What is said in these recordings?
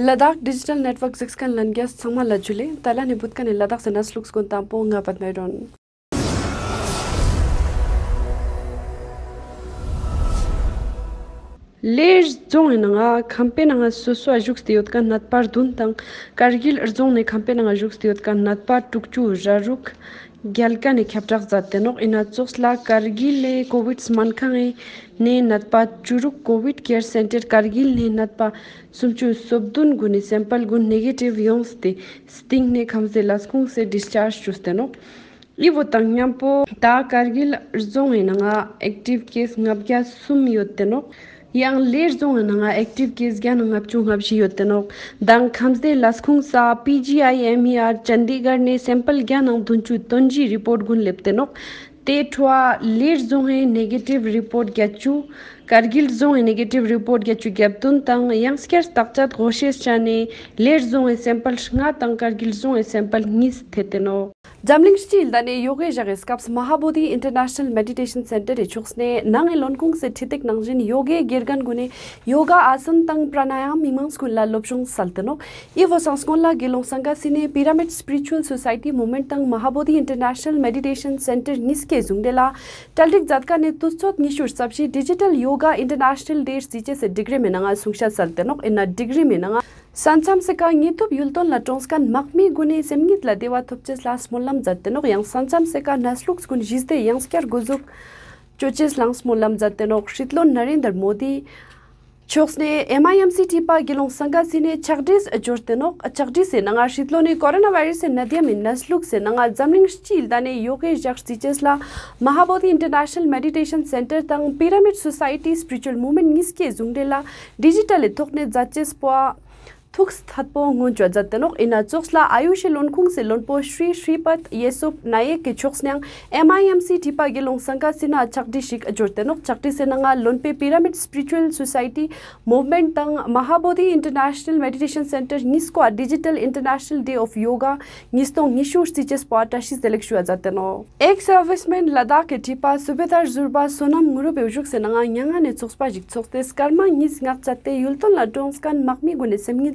ladakh digital network सिक्स कन lan gas लजुले तला jule tala ne but kan ladakh sanas looks kon tampo nga pat mai don lej zong in nga campaign nga su su ajuk ti ut kan nat par kargil zong ne nga ajuk ग्यालका ने खपटाख जाते no इना chokes ला कारगिल ले covid समानखांग ने नतपा चुरुक covid care centre Kargil ने नतपा सुमचु सबदुन गुने सैंपल गुन नेगेटिव योंस ते स्टिंग ने खमसे लास्कुंग से डिस्चार्ज चुस्ते नो इवो तंग्यांपो ता कारगिल जोंगे नंगा yang lej zong na nga active case gyan nga chu nga bshi yot no dang kham de las khung sa pgimer chandigarh ne sample gyan nga dun chu ton report gun lepte no te thwa lej zong he negative report gya chu kargil zong he negative report gya chu tun tang yang skers tak chat roshes zong he sample tang kargil zong he sample nis thete no Jamling Steel da ne yoge jage skaps Mahabodhi International Meditation Center e chuxne nang elon kung se thitik nang jin yoge girgan gune yoga asan tang pranayam mimang skul la lopchung saltano e vo sang skul la gelong sanga sine Pyramid Spiritual Society movement tang Mahabodhi International Meditation Center niske zungdela taldik jatka ne tuschot nishur sabshi digital yoga international day jiche se degree me nanga sungsha saltano ina degree me nanga Sancham Saka Ngitup Yulton La Tongskan Makmi Guni Semngit La Dewa Thupches La Smolam Zat Yang Sancham Saka Naslux Guni Jizde Yansker Guzuk Chuches La Smolam Zat Tenoq Chitlon Modi Chokhne MIMC Tipa Gilong Sanga Sine Chagdiz Chor Tenoq Chagdiz Se Nangar Chitloni e Coronavirus e Nadiamin e Naslux Se Nangar Zamling Shchi Ildane Yoke Jakhch Tiches La Mahabodhi International Meditation Center Tang Pyramid Society Spiritual Movement Ngiske Zungde La Digitale Thukne Zat thuks thatpo ngun chwa ina chuks la ayushi se lon shri shri yesup naye ke mimc dipa ge sanga sina chakdi shik jor tenok chakdi pyramid spiritual society movement tang mahabodhi international meditation center nisko digital international day of yoga nisto nishu stiche spot ashi selek ek service men lada ke dipa subedar zurba sonam muru be ujuk se nanga jik karma yulton la dongskan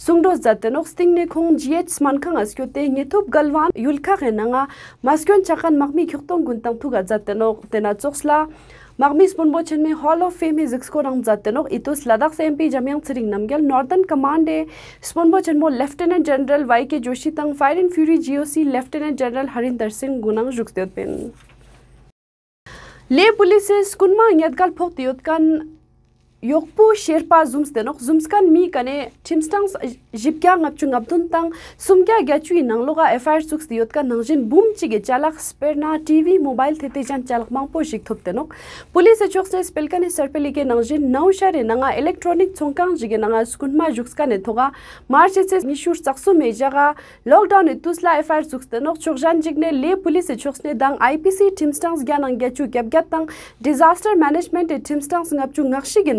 sungdo zat nok sting ne gh man khang as kyo te nge thup galwan yul kha re na nga mas kyon chakan mak mi khyok tong gun tang thu ga zat nok te na chen me hall of fame is ko rang zat nok itos ladakh se mp jamyang chring nam northern command e spon chen mo lieutenant general y k joshi tang fire and fury goc lieutenant general harinder singh gunang juk pen le police skunma yatgal phok ti kan yogpo sherpa zooms denok zooms kan mi kane chimstang jipkya ngap chu ngap tang sumkya gya chu nang loga fr suks diot ka nang jin bum chige chalak sperna tv mobile thete jan chalak mang po shik thop denok police chok se spel kane serpeli ge nang jin nau share nang electronic chongkang ji nanga nang skun ma juks kane thoga march se mi shur tsak me jaga lockdown e tusla fr suks denok chok jan ji le police chok se dang ipc chimstang gya nang gya chu tang disaster management e chimstang ngap chu ngakshi ge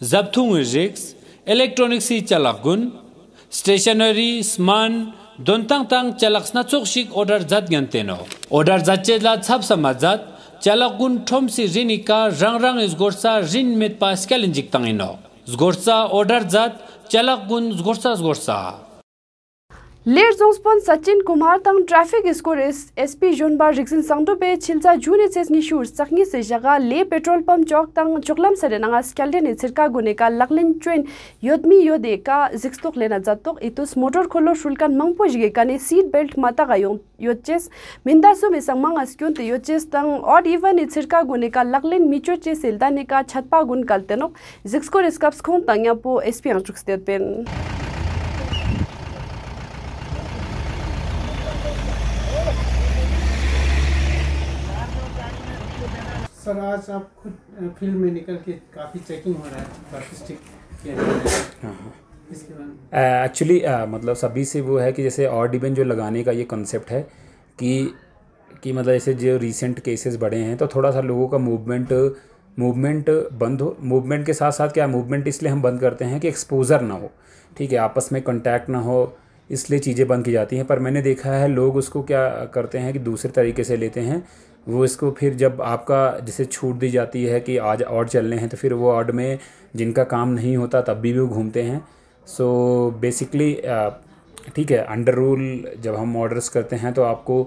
zabthung rigs electronics si chalak gun stationery sman don tang tang chalak sna chok shik order zat gyan teno order zat che la chap sama zat chalak gun thom si ka rang rang is gorsa rin met pascal injik tang ino zgorsa order zat chalak gun zgorsa zgorsa लेजोंसपन Sachin Kumar तंग traffic स्कोर इस SP जोनबार रिक्सन संगदो पे छिलसा जुने chess निशुर सखनि से जगा ले पेट्रोल पंप चौक तंग चुकलम से नंगा स्केलडे ने सिरका गुने का लखलिन ट्रेन योदमी योदे का जिक्सतुक लेना जातुक इतुस मोटर खोलो शुल्कन मंगपोज गे कने सीट बेल्ट माता गयो योचेस मिंदासु मे संगमंग अस्क्यो ते योचेस तंग और इवन इ सिरका गुने का लखलिन मिचो चे सिलदाने का छतपा गुन कलतेनो जिक्सको रिस्कप्स खों तंग यापो एसपी अंतुक्स देत पेन सर आज आप खुद फील्ड में निकल के काफ़ी चेकिंग हो रहा है एक्चुअली हाँ, हाँ। uh, मतलब सभी से वो है कि जैसे और डिबेन जो लगाने का ये कंसेप्ट है कि कि मतलब जैसे जो रिसेंट केसेस बढ़े हैं तो थोड़ा सा लोगों का मूवमेंट मूवमेंट बंद हो मूवमेंट के साथ साथ क्या मूवमेंट इसलिए हम बंद करते हैं कि एक्सपोज़र ना हो ठीक है आपस में कंटैक्ट ना हो इसलिए चीज़ें बंद की जाती हैं पर मैंने देखा है लोग उसको क्या करते हैं कि दूसरे तरीके से लेते हैं वो इसको फिर जब आपका जैसे छूट दी जाती है कि आज ऑर्ड चलने हैं तो फिर वो ऑर्ड में जिनका काम नहीं होता तब भी वो घूमते हैं सो बेसिकली ठीक है अंडर रूल जब हम ऑर्डर्स करते हैं तो आपको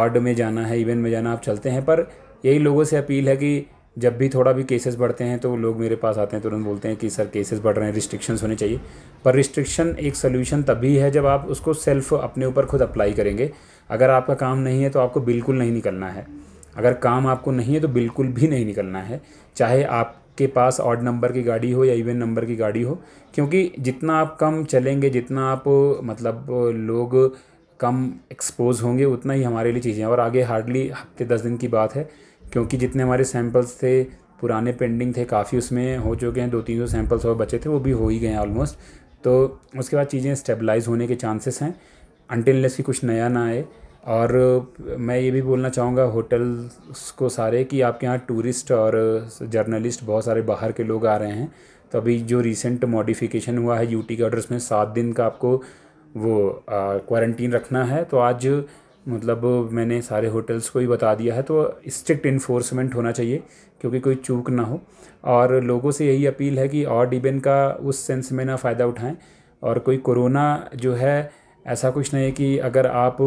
ऑर्ड में जाना है इवेंट में जाना आप चलते हैं पर यही लोगों से अपील है कि जब भी थोड़ा भी केसेस बढ़ते हैं तो लोग मेरे पास आते हैं तुरंत बोलते हैं कि सर केसेस बढ़ रहे हैं रिस्ट्रिक्शंस होने चाहिए पर रिस्ट्रिक्शन एक सोल्यूशन तभी है जब आप उसको सेल्फ अपने ऊपर खुद अप्लाई करेंगे अगर आपका काम नहीं है तो आपको बिल्कुल नहीं निकलना है अगर काम आपको नहीं है तो बिल्कुल भी नहीं निकलना है चाहे आपके पास ऑड नंबर की गाड़ी हो या इवन नंबर की गाड़ी हो क्योंकि जितना आप कम चलेंगे जितना आप मतलब लोग कम एक्सपोज होंगे उतना ही हमारे लिए चीज़ें और आगे हार्डली हफ्ते दस दिन की बात है क्योंकि जितने हमारे सैम्पल्स थे पुराने पेंडिंग थे काफ़ी उसमें हो चुके हैं दो तीन सौ सैम्पल्स और बचे थे वो भी हो ही गए हैं ऑलमोस्ट तो उसके बाद चीज़ें स्टेबलाइज होने के चांसेस हैं अनटिलनेस की कुछ नया ना आए और मैं ये भी बोलना चाहूँगा होटल्स को सारे कि आपके यहाँ टूरिस्ट और जर्नलिस्ट बहुत सारे बाहर के लोग आ रहे हैं तो अभी जो रिसेंट मॉडिफिकेशन हुआ है यूटी के ऑर्डर उसमें सात दिन का आपको वो क्वारंटीन रखना है तो आज मतलब मैंने सारे होटल्स को ही बता दिया है तो स्ट्रिक्ट इन्फोर्समेंट होना चाहिए क्योंकि कोई चूक ना हो और लोगों से यही अपील है कि और डिबेन का उस सेंस में ना फ़ायदा उठाएं और कोई कोरोना जो है ऐसा कुछ नहीं है कि अगर आप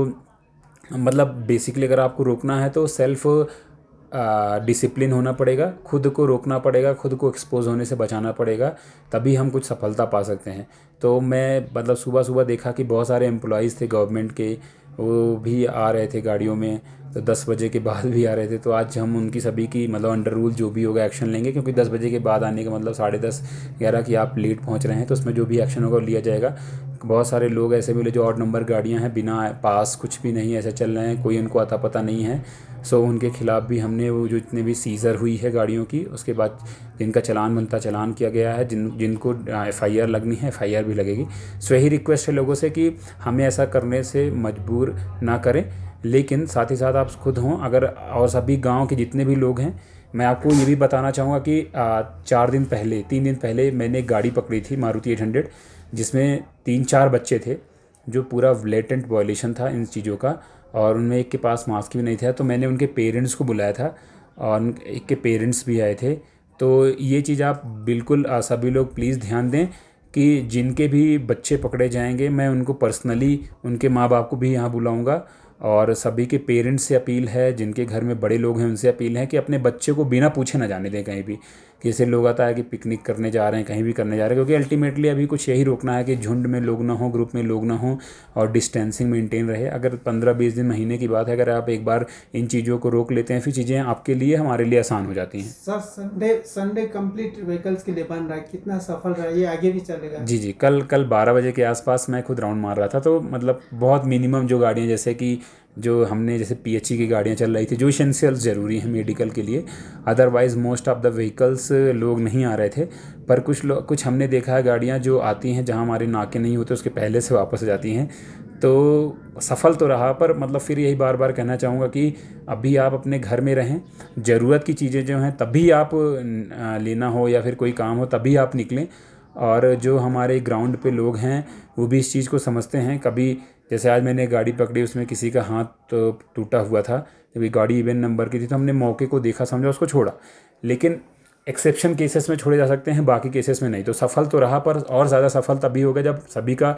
मतलब बेसिकली अगर आपको रोकना है तो सेल्फ़ डिसिप्लिन होना पड़ेगा खुद को रोकना पड़ेगा खुद को एक्सपोज होने से बचाना पड़ेगा तभी हम कुछ सफलता पा सकते हैं तो मैं मतलब सुबह सुबह देखा कि बहुत सारे एम्प्लॉयज़ थे गवर्नमेंट के वो भी आ रहे थे गाड़ियों में तो दस बजे के बाद भी आ रहे थे तो आज हम उनकी सभी की मतलब अंडर रूल जो भी होगा एक्शन लेंगे क्योंकि दस बजे के बाद आने का मतलब साढ़े दस ग्यारह की आप लेट पहुंच रहे हैं तो उसमें जो भी एक्शन होगा लिया जाएगा बहुत सारे लोग ऐसे मिले जो आउट नंबर गाड़ियाँ हैं बिना पास कुछ भी नहीं ऐसे चल रहे हैं कोई उनको अता पता नहीं है सो उनके ख़िलाफ़ भी हमने वो जो जितने भी सीज़र हुई है गाड़ियों की उसके बाद जिनका चलान बनता चलान किया गया है जिन जिनको एफ़ आई आर लगनी है एफ़ आई आर भी लगेगी सो यही रिक्वेस्ट है लोगों से कि हमें ऐसा करने से मजबूर ना करें लेकिन साथ ही साथ आप खुद हों अगर और सभी गाँव के जितने भी लोग हैं मैं आपको ये भी बताना चाहूँगा कि चार दिन पहले तीन दिन पहले मैंने एक गाड़ी पकड़ी थी मारुति एट हंड्रेड जिसमें तीन चार बच्चे थे जो पूरा लेटेंट वॉयलेशन था इन चीज़ों का और उनमें एक के पास मास्क भी नहीं था तो मैंने उनके पेरेंट्स को बुलाया था और एक के पेरेंट्स भी आए थे तो ये चीज़ आप बिल्कुल सभी लोग प्लीज़ ध्यान दें कि जिनके भी बच्चे पकड़े जाएंगे मैं उनको पर्सनली उनके माँ बाप को भी यहाँ बुलाऊँगा और सभी के पेरेंट्स से अपील है जिनके घर में बड़े लोग हैं उनसे अपील है कि अपने बच्चे को बिना पूछे ना जाने दें कहीं भी जैसे लोग आता है कि पिकनिक करने जा रहे हैं कहीं भी करने जा रहे हैं क्योंकि अल्टीमेटली अभी कुछ यही रोकना है कि झुंड में लोग ना हो ग्रुप में लोग ना हो और डिस्टेंसिंग मेंटेन रहे अगर पंद्रह बीस दिन महीने की बात है अगर आप एक बार इन चीज़ों को रोक लेते हैं फिर चीज़ें आपके लिए हमारे लिए आसान हो जाती हैं sir Sunday Sunday complete vehicles के लिए बन रहा है कितना सफल रहा है ये आगे भी चलेगा जी जी कल कल बारह बजे के आसपास मैं खुद राउंड मार रहा था तो मतलब बहुत मिनिमम जो गाड़ियाँ जैसे कि जो हमने जैसे पी एच ई की गाड़ियाँ चल रही थी जो इशेंशियल ज़रूरी हैं मेडिकल के लिए otherwise most of the vehicles लोग नहीं आ रहे थे पर कुछ लोग कुछ हमने देखा है गाड़ियाँ जो आती हैं जहाँ हमारे नाके नहीं होते उसके पहले से वापस जाती हैं तो सफल तो रहा पर मतलब फिर यही बार बार कहना चाहूँगा कि अभी आप अपने घर में रहें ज़रूरत की चीज़ें जो हैं तभी आप लेना हो या फिर कोई काम हो तभी आप निकलें और जो हमारे ग्राउंड पे लोग हैं वो भी इस चीज़ को समझते हैं कभी जैसे आज मैंने गाड़ी पकड़ी उसमें किसी का हाथ तो, टूटा हुआ था जबकि गाड़ी इवेंट नंबर की थी तो हमने मौके को देखा समझा उसको छोड़ा लेकिन एक्सेप्शन केसेस में छोड़े जा सकते हैं बाकी केसेस में नहीं तो सफल तो रहा पर और ज़्यादा सफल तभी होगा जब सभी का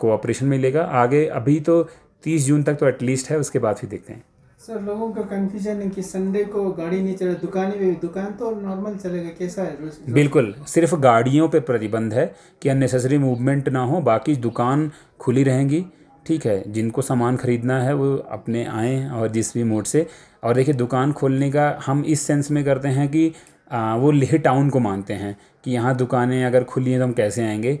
कोऑपरेशन मिलेगा आगे अभी तो तीस जून तक तो एटलीस्ट है उसके बाद फिर देखते हैं सर लोगों का कन्फ्यूजन है कि संडे को गाड़ी नहीं चले दुकान भी दुकान तो नॉर्मल चलेगा कैसा है बिल्कुल सिर्फ गाड़ियों पे प्रतिबंध है कि अननेसेसरी मूवमेंट ना हो बाकी दुकान खुली रहेंगी ठीक है जिनको सामान ख़रीदना है वो अपने आए और जिस भी मोड से और देखिए दुकान खोलने का हम इस सेंस में करते हैं कि आ, वो लेह टाउन को मानते हैं कि यहाँ दुकानें अगर खुली हैं तो हम कैसे आएंगे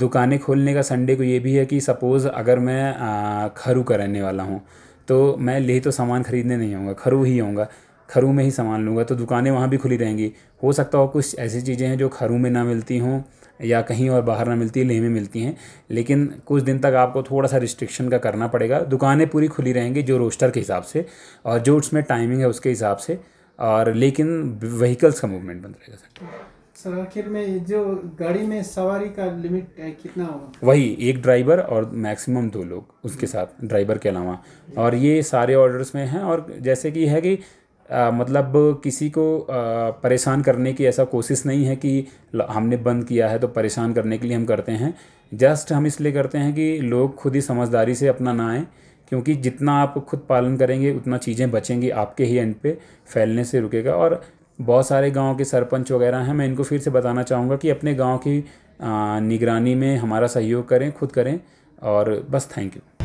दुकानें खोलने का संडे को ये भी है कि सपोज़ अगर मैं खरू का रहने वाला हूँ तो मैं ले तो सामान ख़रीदने नहीं आऊँगा खरू ही आऊँगा खरू में ही सामान लूँगा तो दुकानें वहाँ भी खुली रहेंगी हो सकता हो कुछ ऐसी चीज़ें हैं जो खरू में ना मिलती हों या कहीं और बाहर ना मिलती लेह में मिलती हैं लेकिन कुछ दिन तक आपको थोड़ा सा रिस्ट्रिक्शन का करना पड़ेगा दुकानें पूरी खुली रहेंगी जो रोस्टर के हिसाब से और जो उसमें टाइमिंग है उसके हिसाब से और लेकिन व्हीकल्स का मूवमेंट बंद रहेगा सर सर आखिर में जो गाड़ी में सवारी का लिमिट कितना होगा वही एक ड्राइवर और मैक्सिमम दो लोग उसके साथ ड्राइवर के अलावा और ये सारे ऑर्डर्स में हैं और जैसे कि है कि आ, मतलब किसी को परेशान करने की ऐसा कोशिश नहीं है कि हमने बंद किया है तो परेशान करने के लिए हम करते हैं जस्ट हम इसलिए करते हैं कि लोग खुद ही समझदारी से अपना ना आएँ क्योंकि जितना आप खुद पालन करेंगे उतना चीज़ें बचेंगी आपके ही एंड पे फैलने से रुकेगा और बहुत सारे गांव के सरपंच वगैरह हैं मैं इनको फिर से बताना चाहूँगा कि अपने गांव की निगरानी में हमारा सहयोग करें खुद करें और बस thank you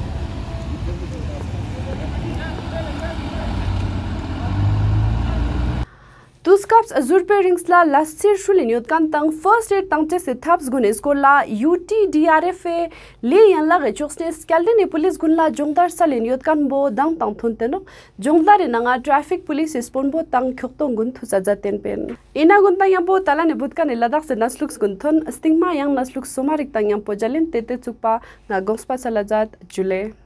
Jules Azurpe Azure Pairings la last year shuli nyut kan tang first year tang che se thaps gun la UTDRF e le yan la ge chur se e police gun la jongdar sa le kan bo dang tang thun te no jongdar e nanga traffic police Ispon bo tang khok tong gun thu ja ten pen ina gun ta yan bo tala ne but kan e se nas lux gun stigma yang nasluk somarik tang yan po Tete te te na gospa sa la jat jule